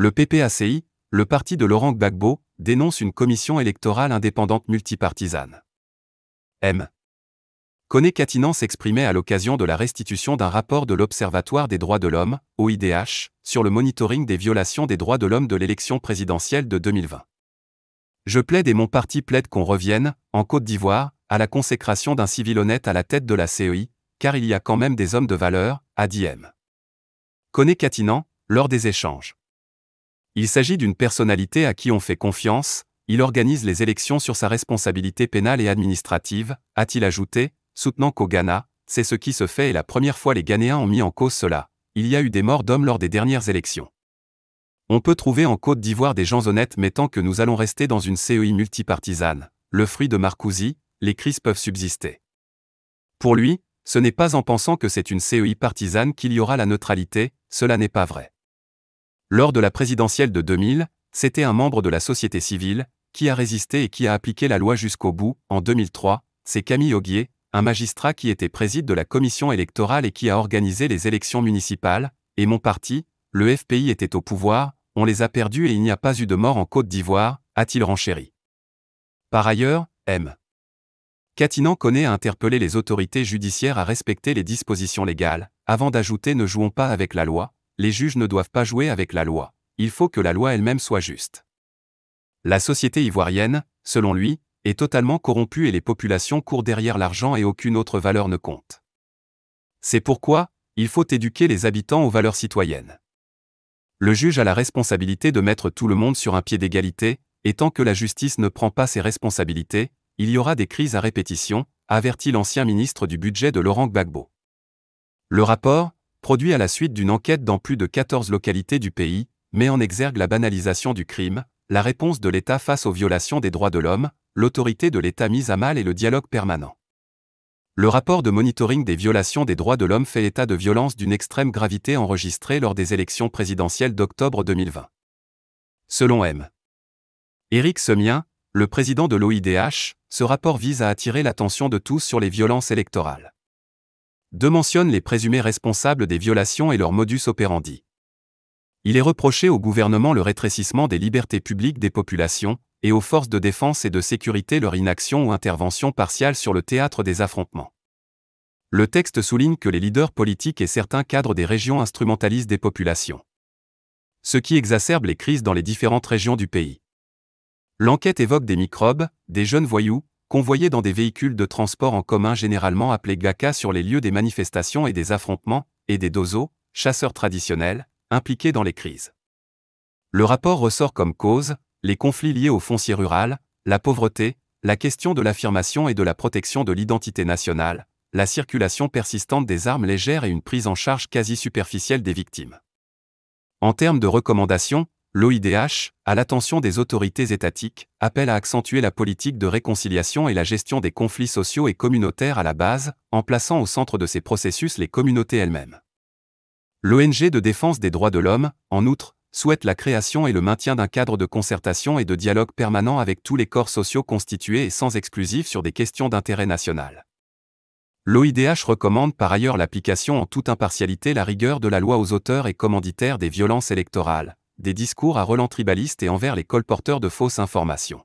Le PPACI, le parti de Laurent Gbagbo, dénonce une commission électorale indépendante multipartisane. M. Coné Katinan s'exprimait à l'occasion de la restitution d'un rapport de l'Observatoire des droits de l'homme, OIDH, sur le monitoring des violations des droits de l'homme de l'élection présidentielle de 2020. Je plaide et mon parti plaide qu'on revienne, en Côte d'Ivoire, à la consécration d'un civil honnête à la tête de la CEI, car il y a quand même des hommes de valeur, a dit M. Coné Katinan, lors des échanges. Il s'agit d'une personnalité à qui on fait confiance, il organise les élections sur sa responsabilité pénale et administrative, a-t-il ajouté, soutenant qu'au Ghana, c'est ce qui se fait et la première fois les Ghanéens ont mis en cause cela. Il y a eu des morts d'hommes lors des dernières élections. On peut trouver en Côte d'Ivoire des gens honnêtes mais tant que nous allons rester dans une CEI multipartisane, le fruit de Marcousi, les crises peuvent subsister. Pour lui, ce n'est pas en pensant que c'est une CEI partisane qu'il y aura la neutralité, cela n'est pas vrai. Lors de la présidentielle de 2000, c'était un membre de la société civile, qui a résisté et qui a appliqué la loi jusqu'au bout. En 2003, c'est Camille Auguier, un magistrat qui était président de la commission électorale et qui a organisé les élections municipales, et mon parti, le FPI était au pouvoir, on les a perdus et il n'y a pas eu de mort en Côte d'Ivoire, a-t-il renchéri. Par ailleurs, M. Catinan connaît a interpellé les autorités judiciaires à respecter les dispositions légales, avant d'ajouter ne jouons pas avec la loi, les juges ne doivent pas jouer avec la loi. Il faut que la loi elle-même soit juste. La société ivoirienne, selon lui, est totalement corrompue et les populations courent derrière l'argent et aucune autre valeur ne compte. C'est pourquoi, il faut éduquer les habitants aux valeurs citoyennes. Le juge a la responsabilité de mettre tout le monde sur un pied d'égalité, et tant que la justice ne prend pas ses responsabilités, il y aura des crises à répétition, avertit l'ancien ministre du budget de Laurent Gbagbo. Le rapport, produit à la suite d'une enquête dans plus de 14 localités du pays, met en exergue la banalisation du crime, la réponse de l'État face aux violations des droits de l'homme, l'autorité de l'État mise à mal et le dialogue permanent. Le rapport de monitoring des violations des droits de l'homme fait état de violences d'une extrême gravité enregistrées lors des élections présidentielles d'octobre 2020. Selon M. Éric Semien, le président de l'OIDH, ce rapport vise à attirer l'attention de tous sur les violences électorales. Deux mentionnent les présumés responsables des violations et leur modus operandi. Il est reproché au gouvernement le rétrécissement des libertés publiques des populations, et aux forces de défense et de sécurité leur inaction ou intervention partiale sur le théâtre des affrontements. Le texte souligne que les leaders politiques et certains cadres des régions instrumentalisent des populations. Ce qui exacerbe les crises dans les différentes régions du pays. L'enquête évoque des microbes, des jeunes voyous, convoyés dans des véhicules de transport en commun généralement appelés GACA sur les lieux des manifestations et des affrontements, et des dozo, chasseurs traditionnels, impliqués dans les crises. Le rapport ressort comme cause les conflits liés au foncier rural, la pauvreté, la question de l'affirmation et de la protection de l'identité nationale, la circulation persistante des armes légères et une prise en charge quasi superficielle des victimes. En termes de recommandations, l'OIDH, à l'attention des autorités étatiques, appelle à accentuer la politique de réconciliation et la gestion des conflits sociaux et communautaires à la base, en plaçant au centre de ces processus les communautés elles-mêmes. L'ONG de défense des droits de l'homme, en outre, souhaite la création et le maintien d'un cadre de concertation et de dialogue permanent avec tous les corps sociaux constitués et sans exclusif sur des questions d'intérêt national. L'OIDH recommande par ailleurs l'application en toute impartialité la rigueur de la loi aux auteurs et commanditaires des violences électorales, des discours à relents tribalistes et envers les colporteurs de fausses informations.